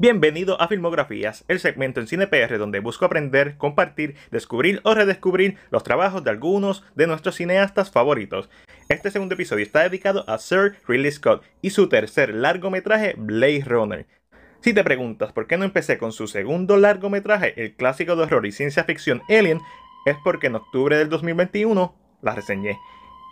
Bienvenido a Filmografías, el segmento en CinePR donde busco aprender, compartir, descubrir o redescubrir los trabajos de algunos de nuestros cineastas favoritos. Este segundo episodio está dedicado a Sir Ridley Scott y su tercer largometraje Blade Runner. Si te preguntas por qué no empecé con su segundo largometraje, el clásico de horror y ciencia ficción Alien, es porque en octubre del 2021 la reseñé.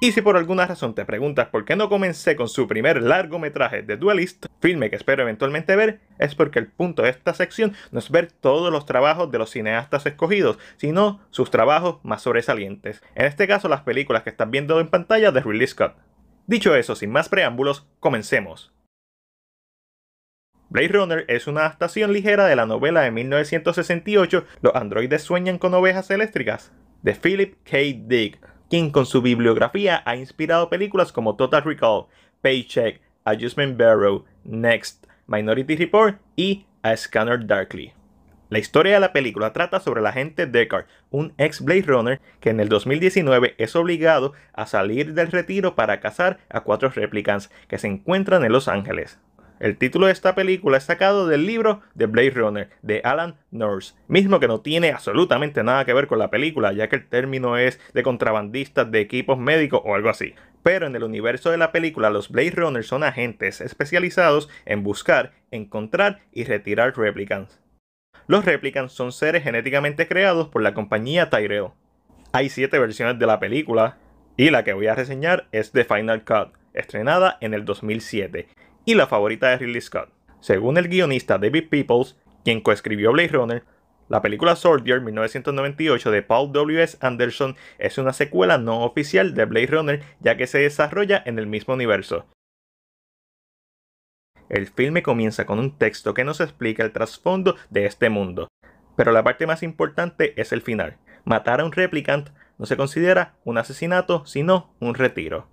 Y si por alguna razón te preguntas por qué no comencé con su primer largometraje de Duelist, filme que espero eventualmente ver, es porque el punto de esta sección no es ver todos los trabajos de los cineastas escogidos, sino sus trabajos más sobresalientes. En este caso, las películas que están viendo en pantalla de Ridley Scott. Dicho eso, sin más preámbulos, comencemos. Blade Runner es una adaptación ligera de la novela de 1968 Los androides sueñan con ovejas eléctricas, de Philip K. Dick, quien con su bibliografía ha inspirado películas como Total Recall, Paycheck, Adjustment Barrow, Next, Minority Report y A Scanner Darkly. La historia de la película trata sobre el agente Deckard, un ex Blade Runner que en el 2019 es obligado a salir del retiro para cazar a cuatro replicants que se encuentran en Los Ángeles. El título de esta película es sacado del libro de Blade Runner de Alan Nurse, mismo que no tiene absolutamente nada que ver con la película, ya que el término es de contrabandistas de equipos médicos o algo así. Pero en el universo de la película, los Blade Runners son agentes especializados en buscar, encontrar y retirar replicants. Los replicants son seres genéticamente creados por la compañía Tyrell. Hay siete versiones de la película y la que voy a reseñar es The Final Cut, estrenada en el 2007 y la favorita de Ridley Scott. Según el guionista David Peoples, quien coescribió Blade Runner, la película Soldier 1998 de Paul W.S. Anderson es una secuela no oficial de Blade Runner ya que se desarrolla en el mismo universo. El filme comienza con un texto que nos explica el trasfondo de este mundo, pero la parte más importante es el final. Matar a un replicant no se considera un asesinato, sino un retiro.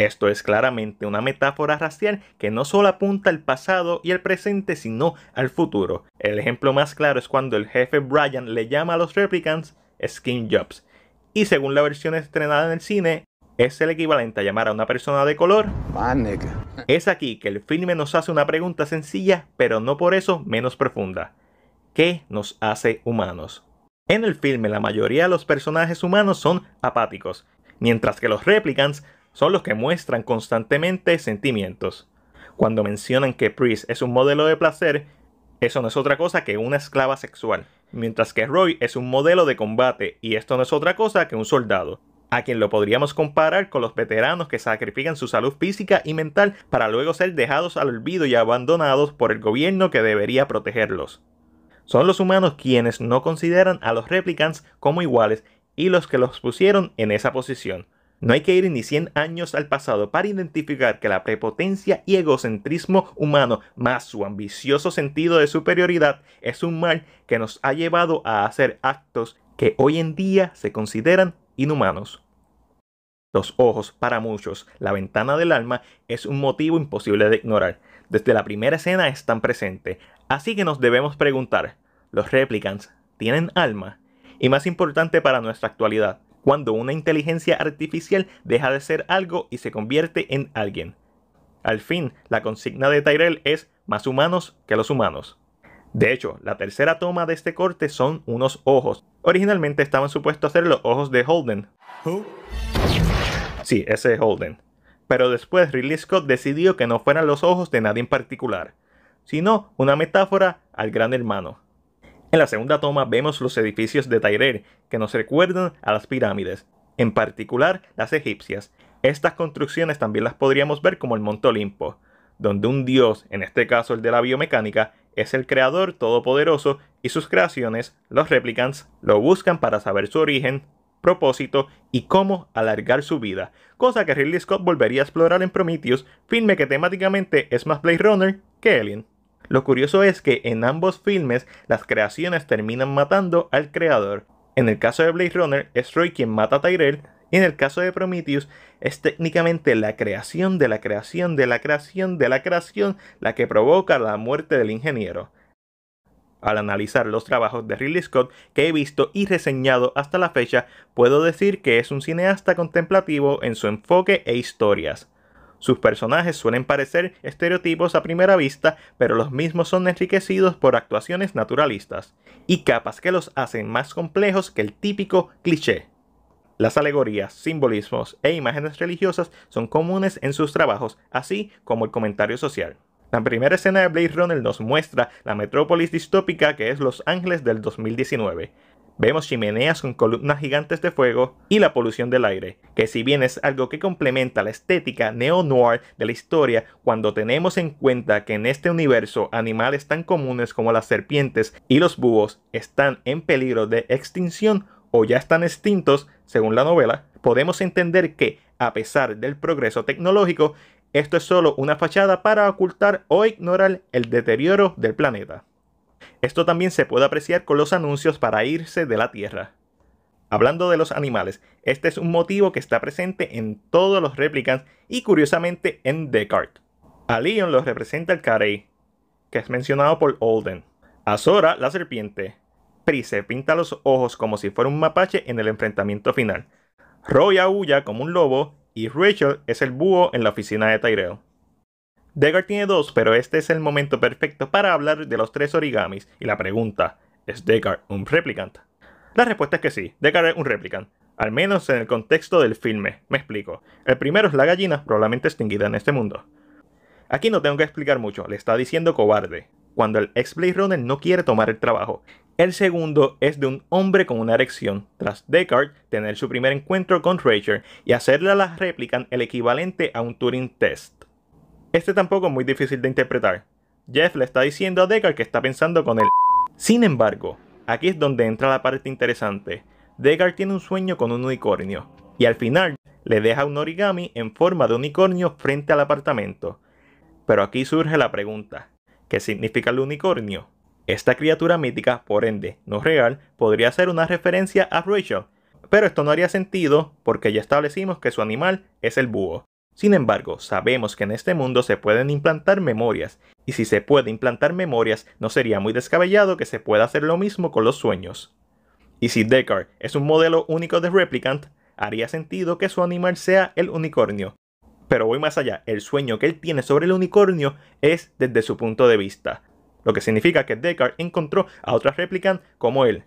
Esto es claramente una metáfora racial que no solo apunta al pasado y al presente, sino al futuro. El ejemplo más claro es cuando el jefe Brian le llama a los replicants skin jobs. Y según la versión estrenada en el cine, es el equivalente a llamar a una persona de color. Es aquí que el filme nos hace una pregunta sencilla, pero no por eso menos profunda. ¿Qué nos hace humanos? En el filme la mayoría de los personajes humanos son apáticos, mientras que los replicants son los que muestran constantemente sentimientos. Cuando mencionan que Priest es un modelo de placer, eso no es otra cosa que una esclava sexual, mientras que Roy es un modelo de combate y esto no es otra cosa que un soldado, a quien lo podríamos comparar con los veteranos que sacrifican su salud física y mental para luego ser dejados al olvido y abandonados por el gobierno que debería protegerlos. Son los humanos quienes no consideran a los replicants como iguales y los que los pusieron en esa posición. No hay que ir ni 100 años al pasado para identificar que la prepotencia y egocentrismo humano, más su ambicioso sentido de superioridad, es un mal que nos ha llevado a hacer actos que hoy en día se consideran inhumanos. Los ojos, para muchos, la ventana del alma, es un motivo imposible de ignorar. Desde la primera escena están presentes, así que nos debemos preguntar, ¿los replicants tienen alma? Y más importante para nuestra actualidad, cuando una inteligencia artificial deja de ser algo y se convierte en alguien. Al fin, la consigna de Tyrell es más humanos que los humanos. De hecho, la tercera toma de este corte son unos ojos. Originalmente estaban supuestos a ser los ojos de Holden. Sí, ese es Holden. Pero después Ridley Scott decidió que no fueran los ojos de nadie en particular, sino una metáfora al gran hermano. En la segunda toma vemos los edificios de Tairer que nos recuerdan a las pirámides, en particular las egipcias. Estas construcciones también las podríamos ver como el Monte Olimpo, donde un dios, en este caso el de la biomecánica, es el creador todopoderoso y sus creaciones, los replicants, lo buscan para saber su origen, propósito y cómo alargar su vida, cosa que Ridley Scott volvería a explorar en Prometheus, filme que temáticamente es más Blade Runner que Alien. Lo curioso es que en ambos filmes las creaciones terminan matando al creador. En el caso de Blade Runner es Roy quien mata a Tyrell y en el caso de Prometheus es técnicamente la creación de la creación de la creación de la creación la que provoca la muerte del ingeniero. Al analizar los trabajos de Ridley Scott que he visto y reseñado hasta la fecha, puedo decir que es un cineasta contemplativo en su enfoque e historias. Sus personajes suelen parecer estereotipos a primera vista, pero los mismos son enriquecidos por actuaciones naturalistas y capas que los hacen más complejos que el típico cliché. Las alegorías, simbolismos e imágenes religiosas son comunes en sus trabajos, así como el comentario social. La primera escena de Blade Runner nos muestra la metrópolis distópica que es Los Ángeles del 2019. Vemos chimeneas con columnas gigantes de fuego y la polución del aire, que si bien es algo que complementa la estética neo-noir de la historia, cuando tenemos en cuenta que en este universo animales tan comunes como las serpientes y los búhos están en peligro de extinción o ya están extintos, según la novela, podemos entender que, a pesar del progreso tecnológico, esto es solo una fachada para ocultar o ignorar el deterioro del planeta. Esto también se puede apreciar con los anuncios para irse de la Tierra. Hablando de los animales, este es un motivo que está presente en todos los replicants y curiosamente en Descartes. A Leon lo representa el carey, que es mencionado por Olden. A Sora, la serpiente. Price pinta los ojos como si fuera un mapache en el enfrentamiento final. Roy aúlla como un lobo y Rachel es el búho en la oficina de Tyrell. Decker tiene dos, pero este es el momento perfecto para hablar de los tres origamis. Y la pregunta, ¿es Deckard un replicant? La respuesta es que sí, Deckard es un replicant. Al menos en el contexto del filme, me explico. El primero es la gallina, probablemente extinguida en este mundo. Aquí no tengo que explicar mucho, le está diciendo cobarde, cuando el ex Blade no quiere tomar el trabajo. El segundo es de un hombre con una erección, tras Deckard tener su primer encuentro con Rachel y hacerle a la replicant el equivalente a un Turing Test. Este tampoco es muy difícil de interpretar. Jeff le está diciendo a Dekar que está pensando con él. Sin embargo, aquí es donde entra la parte interesante. Dekar tiene un sueño con un unicornio, y al final le deja un origami en forma de unicornio frente al apartamento. Pero aquí surge la pregunta, ¿qué significa el unicornio? Esta criatura mítica, por ende, no real, podría ser una referencia a Rachel, pero esto no haría sentido porque ya establecimos que su animal es el búho, sin embargo, sabemos que en este mundo se pueden implantar memorias, y si se puede implantar memorias, no sería muy descabellado que se pueda hacer lo mismo con los sueños. Y si Descartes es un modelo único de Replicant, haría sentido que su animal sea el unicornio. Pero voy más allá, el sueño que él tiene sobre el unicornio es desde su punto de vista, lo que significa que Descartes encontró a otras Replicant como él.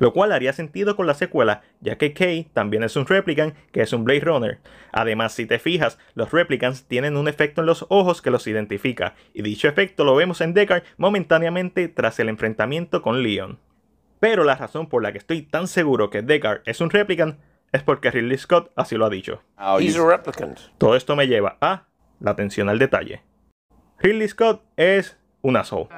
Lo cual haría sentido con la secuela, ya que Kay también es un Replicant que es un Blade Runner. Además, si te fijas, los Replicants tienen un efecto en los ojos que los identifica, y dicho efecto lo vemos en Deckard momentáneamente tras el enfrentamiento con Leon. Pero la razón por la que estoy tan seguro que Deckard es un Replicant es porque Ridley Scott así lo ha dicho. Ah, He's a Todo esto me lleva a la atención al detalle. Ridley Scott es un aso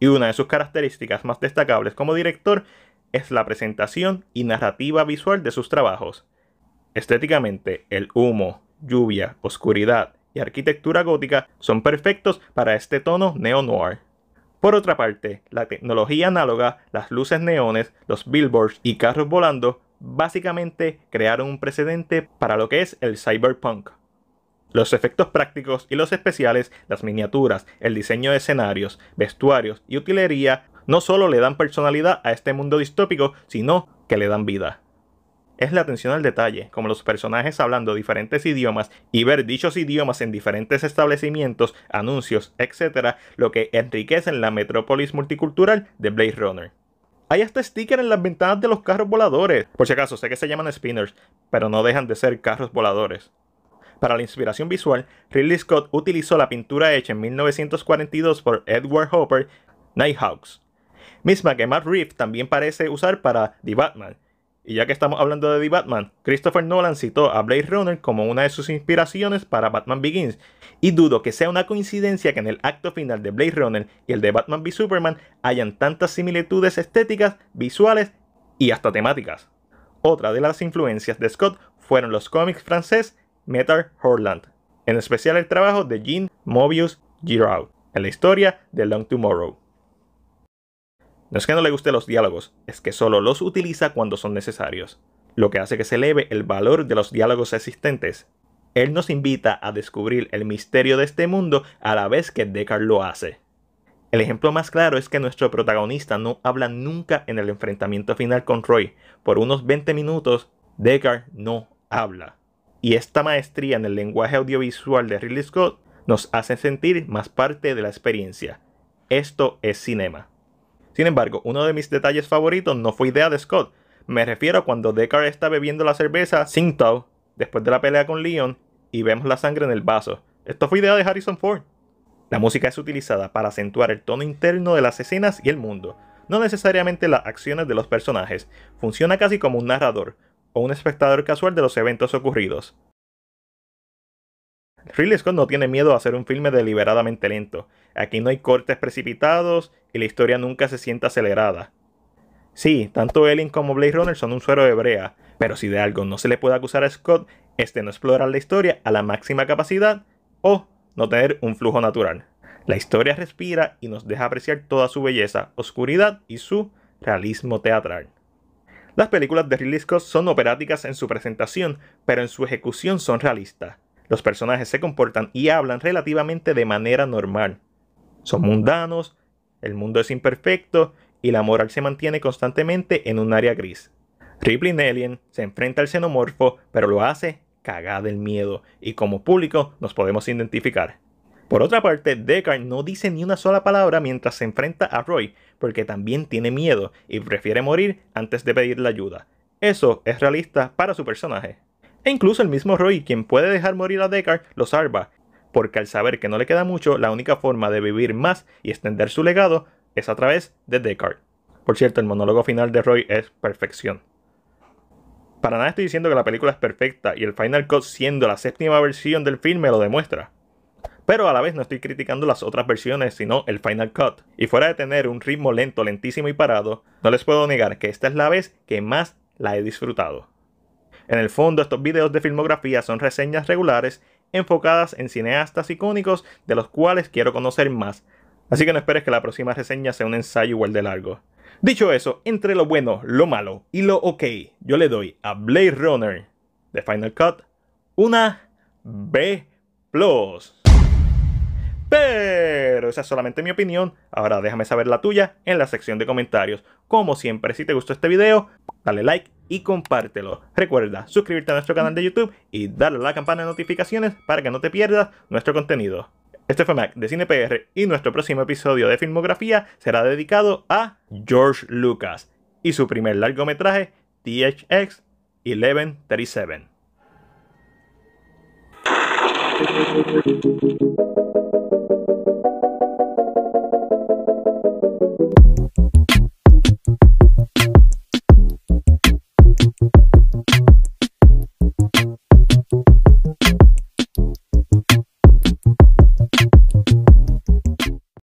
y una de sus características más destacables como director es la presentación y narrativa visual de sus trabajos. Estéticamente, el humo, lluvia, oscuridad y arquitectura gótica son perfectos para este tono neo-noir. Por otra parte, la tecnología análoga, las luces neones, los billboards y carros volando básicamente crearon un precedente para lo que es el cyberpunk, los efectos prácticos y los especiales, las miniaturas, el diseño de escenarios, vestuarios y utilería no solo le dan personalidad a este mundo distópico, sino que le dan vida. Es la atención al detalle, como los personajes hablando diferentes idiomas y ver dichos idiomas en diferentes establecimientos, anuncios, etc., lo que enriquece en la metrópolis multicultural de Blade Runner. Hay hasta stickers en las ventanas de los carros voladores. Por si acaso, sé que se llaman spinners, pero no dejan de ser carros voladores. Para la inspiración visual, Ridley Scott utilizó la pintura hecha en 1942 por Edward Hopper, Nighthawks, misma que Matt Reeves también parece usar para The Batman. Y ya que estamos hablando de The Batman, Christopher Nolan citó a Blade Runner como una de sus inspiraciones para Batman Begins, y dudo que sea una coincidencia que en el acto final de Blade Runner y el de Batman v Superman hayan tantas similitudes estéticas, visuales y hasta temáticas. Otra de las influencias de Scott fueron los cómics francés Metal Horland, en especial el trabajo de Jean Mobius Giraud en la historia de Long Tomorrow. No es que no le guste los diálogos, es que solo los utiliza cuando son necesarios, lo que hace que se eleve el valor de los diálogos existentes. Él nos invita a descubrir el misterio de este mundo a la vez que Deckard lo hace. El ejemplo más claro es que nuestro protagonista no habla nunca en el enfrentamiento final con Roy. Por unos 20 minutos, Deckard no habla y esta maestría en el lenguaje audiovisual de Ridley Scott nos hace sentir más parte de la experiencia. Esto es cinema. Sin embargo, uno de mis detalles favoritos no fue idea de Scott. Me refiero a cuando Deckard está bebiendo la cerveza sin después de la pelea con Leon y vemos la sangre en el vaso. Esto fue idea de Harrison Ford. La música es utilizada para acentuar el tono interno de las escenas y el mundo, no necesariamente las acciones de los personajes. Funciona casi como un narrador, o un espectador casual de los eventos ocurridos. Ridley Scott no tiene miedo a hacer un filme deliberadamente lento. Aquí no hay cortes precipitados y la historia nunca se siente acelerada. Sí, tanto Ellen como Blade Runner son un suero de brea, pero si de algo no se le puede acusar a Scott es de no explorar la historia a la máxima capacidad o no tener un flujo natural. La historia respira y nos deja apreciar toda su belleza, oscuridad y su realismo teatral. Las películas de Ridley Scott son operáticas en su presentación, pero en su ejecución son realistas. Los personajes se comportan y hablan relativamente de manera normal. Son mundanos, el mundo es imperfecto y la moral se mantiene constantemente en un área gris. Ripley Alien se enfrenta al xenomorfo, pero lo hace cagada del miedo y como público nos podemos identificar. Por otra parte, Deckard no dice ni una sola palabra mientras se enfrenta a Roy, porque también tiene miedo y prefiere morir antes de pedirle ayuda. Eso es realista para su personaje. E incluso el mismo Roy, quien puede dejar morir a Deckard, lo salva, porque al saber que no le queda mucho, la única forma de vivir más y extender su legado es a través de Deckard. Por cierto, el monólogo final de Roy es perfección. Para nada estoy diciendo que la película es perfecta y el Final Cut siendo la séptima versión del filme lo demuestra pero a la vez no estoy criticando las otras versiones, sino el Final Cut. Y fuera de tener un ritmo lento, lentísimo y parado, no les puedo negar que esta es la vez que más la he disfrutado. En el fondo, estos videos de filmografía son reseñas regulares enfocadas en cineastas icónicos de los cuales quiero conocer más, así que no esperes que la próxima reseña sea un ensayo igual de largo. Dicho eso, entre lo bueno, lo malo y lo ok, yo le doy a Blade Runner de Final Cut una B. Pero esa es solamente mi opinión. Ahora déjame saber la tuya en la sección de comentarios. Como siempre, si te gustó este video, dale like y compártelo. Recuerda suscribirte a nuestro canal de YouTube y darle a la campana de notificaciones para que no te pierdas nuestro contenido. Este fue Mac de CinePR y nuestro próximo episodio de filmografía será dedicado a George Lucas y su primer largometraje THX 1137.